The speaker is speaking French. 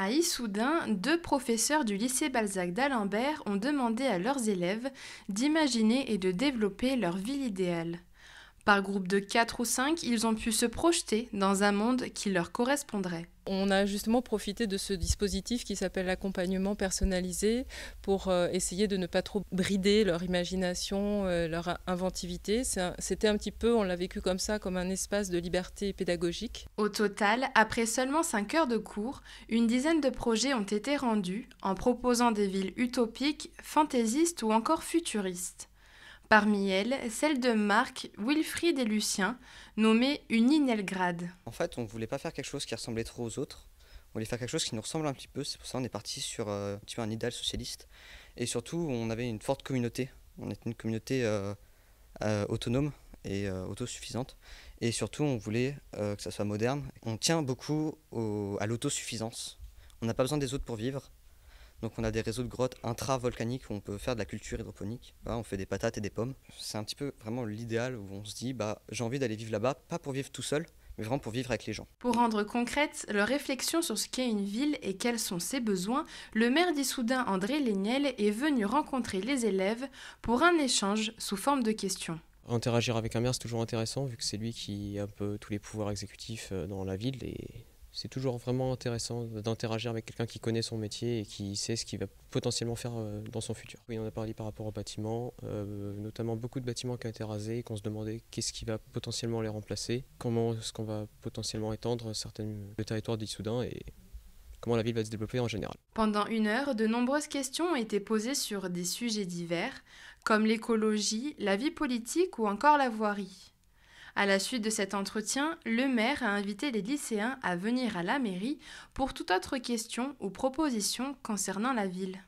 À Issoudun, deux professeurs du lycée Balzac d'Alembert ont demandé à leurs élèves d'imaginer et de développer leur ville idéale. Par groupe de 4 ou 5, ils ont pu se projeter dans un monde qui leur correspondrait. On a justement profité de ce dispositif qui s'appelle l'accompagnement personnalisé pour euh, essayer de ne pas trop brider leur imagination, euh, leur inventivité. C'était un petit peu, on l'a vécu comme ça, comme un espace de liberté pédagogique. Au total, après seulement 5 heures de cours, une dizaine de projets ont été rendus en proposant des villes utopiques, fantaisistes ou encore futuristes. Parmi elles, celle de Marc, Wilfried et Lucien, nommée une En fait, on ne voulait pas faire quelque chose qui ressemblait trop aux autres. On voulait faire quelque chose qui nous ressemble un petit peu. C'est pour ça qu'on est parti sur euh, un, idéal socialiste. Et surtout, on avait une forte communauté. On était une communauté euh, euh, autonome et autosuffisante. Et surtout, on voulait que ça soit moderne. On tient beaucoup à l'autosuffisance. On n'a pas besoin des autres pour vivre. Donc on a des réseaux de grottes intra-volcaniques où on peut faire de la culture hydroponique. Bah, on fait des patates et des pommes. C'est un petit peu vraiment l'idéal où on se dit bah, j'ai envie d'aller vivre là-bas, pas pour vivre tout seul, mais vraiment pour vivre avec les gens. Pour rendre concrète leur réflexion sur ce qu'est une ville et quels sont ses besoins, le maire d'Issoudun André Léniel est venu rencontrer les élèves pour un échange sous forme de questions. Interagir avec un maire, c'est toujours intéressant vu que c'est lui qui a un peu tous les pouvoirs exécutifs euh, dans la ville et c'est toujours vraiment intéressant d'interagir avec quelqu'un qui connaît son métier et qui sait ce qu'il va potentiellement faire euh, dans son futur. Oui, on a parlé par rapport aux bâtiments, euh, notamment beaucoup de bâtiments qui ont été rasés et qu'on se demandait qu'est-ce qui va potentiellement les remplacer, comment est-ce qu'on va potentiellement étendre certaines, le territoire d'Issoudun et comment la ville va se développer en général. Pendant une heure, de nombreuses questions ont été posées sur des sujets divers, comme l'écologie, la vie politique ou encore la voirie. À la suite de cet entretien, le maire a invité les lycéens à venir à la mairie pour toute autre question ou proposition concernant la ville.